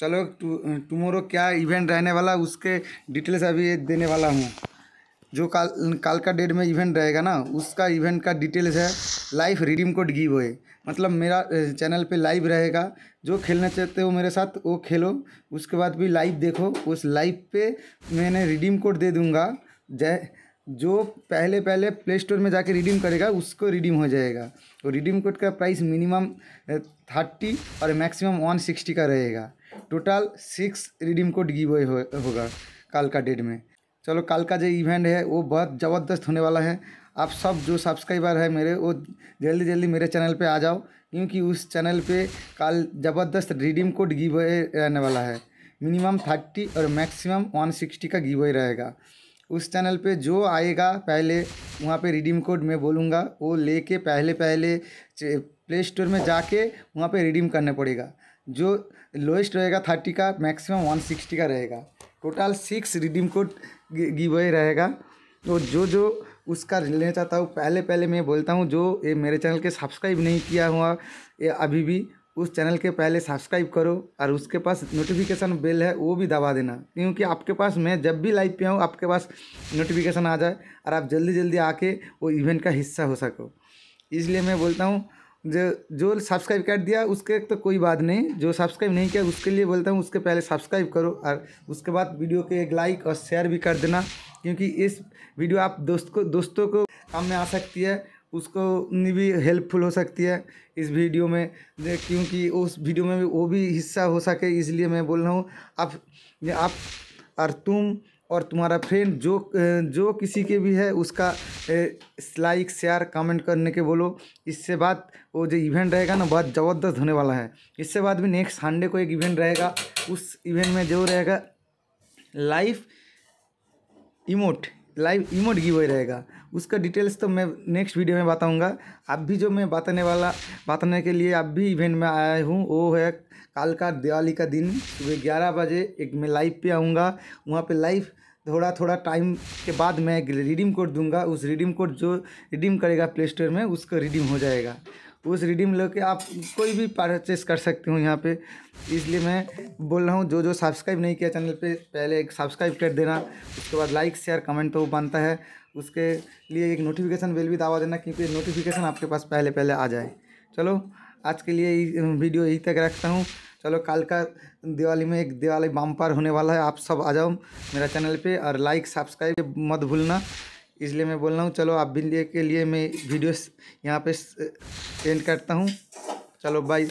चलो टुमोरो क्या इवेंट रहने वाला उसके डिटेल्स अभी देने वाला हूँ जो काल काल का डेट में इवेंट रहेगा ना उसका इवेंट का डिटेल्स है लाइव रिडीम कोड गिव हुए मतलब मेरा चैनल पे लाइव रहेगा जो खेलना चाहते हो मेरे साथ वो खेलो उसके बाद भी लाइव देखो उस लाइव पे मैंने रिडीम कोड दे दूँगा जय जो पहले पहले प्ले स्टोर में जाके रिडीम करेगा उसको रिडीम हो जाएगा तो eh, और रिडीम कोड का प्राइस मिनिमम थर्टी और मैक्सिमम वन सिक्सटी का रहेगा total six redeem code give away हो, होगा कल का डेट में चलो कल का जो इवेंट है वो बहुत ज़बरदस्त होने वाला है आप सब जो सब्सक्राइबर है मेरे वो जल्दी जल्दी मेरे चैनल पर आ जाओ क्योंकि उस चैनल पर कल ज़बरदस्त रिडीम कोड गिव अवे रहने वाला है मिनिमम थर्टी और मैक्सिमम वन सिक्सटी का गिव अवे रहेगा उस चैनल पे जो आएगा पहले वहाँ पे रिडीम कोड मैं बोलूँगा वो लेके पहले पहले प्ले स्टोर में जाके वहाँ पे रिडीम करना पड़ेगा जो लोएस्ट रहेगा थर्टी का मैक्सिमम वन सिक्सटी का रहेगा total six redeem code giveaway रहेगा तो जो जो उसका लेना चाहता हूँ पहले पहले मैं बोलता हूँ जो ये मेरे चैनल के सब्सक्राइब नहीं किया हुआ ये अभी भी उस चैनल के पहले सब्सक्राइब करो और उसके पास नोटिफिकेशन बेल है वो भी दबा देना क्योंकि आपके पास मैं जब भी लाइव पे आऊँ आपके पास नोटिफिकेशन आ जाए और आप जल्दी जल्दी आके वो इवेंट का हिस्सा हो सको इसलिए मैं बोलता हूँ जो जो सब्सक्राइब कर दिया उसके तो कोई बात नहीं जो सब्सक्राइब नहीं किया उसके लिए बोलता हूँ उसके पहले सब्सक्राइब करो और उसके बाद वीडियो के एक लाइक और शेयर भी कर देना क्योंकि इस वीडियो आप दोस्त को दोस्तों को काम में आ सकती है उसको भी हेल्पफुल हो सकती है इस वीडियो में क्योंकि उस वीडियो में भी वो भी हिस्सा हो सके इसलिए मैं बोल रहा हूँ आप आप और तुम और तुम्हारा फ्रेंड जो जो किसी के भी है उसका लाइक शेयर कमेंट करने के बोलो इससे बाद वो जो इवेंट रहेगा ना बहुत ज़बरदस्त होने वाला है इससे बाद भी नेक्स्ट संडे को एक इवेंट रहेगा उस इवेंट में जो रहेगा life emote live emote away रहेगा उसका डिटेल्स तो मैं नेक्स्ट वीडियो में बताऊंगा आप भी जो मैं बताने वाला बताने के लिए आप भी इवेंट में आया हूँ वो है काल का दिवाली का दिन सुबह ग्यारह बजे एक मैं लाइव पे आऊँगा वहाँ पे लाइव थोड़ा थोड़ा टाइम के बाद मैं रिडीम कोड दूंगा उस रिडीम कोड जो रिडीम करेगा प्ले स्टोर में उसका रिडीम हो जाएगा उस रिडीम लेके आप कोई भी परचेस कर सकते हो यहाँ पे इसलिए मैं बोल रहा हूँ जो जो सब्सक्राइब नहीं किया चैनल पे पहले एक सब्सक्राइब कर देना उसके बाद लाइक शेयर कमेंट तो बनता है उसके लिए एक नोटिफिकेशन बेल भी दबा देना क्योंकि नोटिफिकेशन आपके पास पहले पहले आ जाए चलो आज के लिए वीडियो यही तक रखता हूँ चलो कल का दिवाली में एक दिवाली बम्पर होने वाला है आप सब आ जाओ मेरा चैनल पे और लाइक सब्सक्राइब मत भूलना इसलिए मैं बोल रहा हूँ चलो आप भी के लिए मैं वीडियोस यहाँ पे पेंट करता हूँ चलो बाई